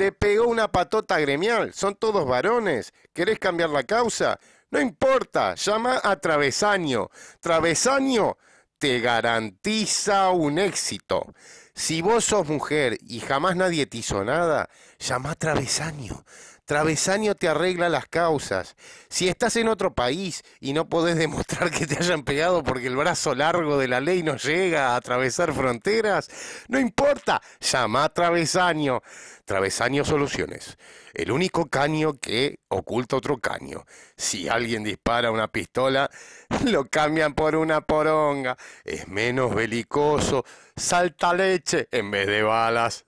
Te pegó una patota gremial, son todos varones. ¿Querés cambiar la causa? No importa, llama a Travesaño. Travesaño te garantiza un éxito. Si vos sos mujer y jamás nadie te hizo nada, llama a travesaño. Travesaño te arregla las causas. Si estás en otro país y no podés demostrar que te hayan pegado porque el brazo largo de la ley no llega a atravesar fronteras, no importa, llama a Travesaño. Travesaño Soluciones, el único caño que oculta otro caño. Si alguien dispara una pistola, lo cambian por una poronga. Es menos belicoso, salta leche en vez de balas.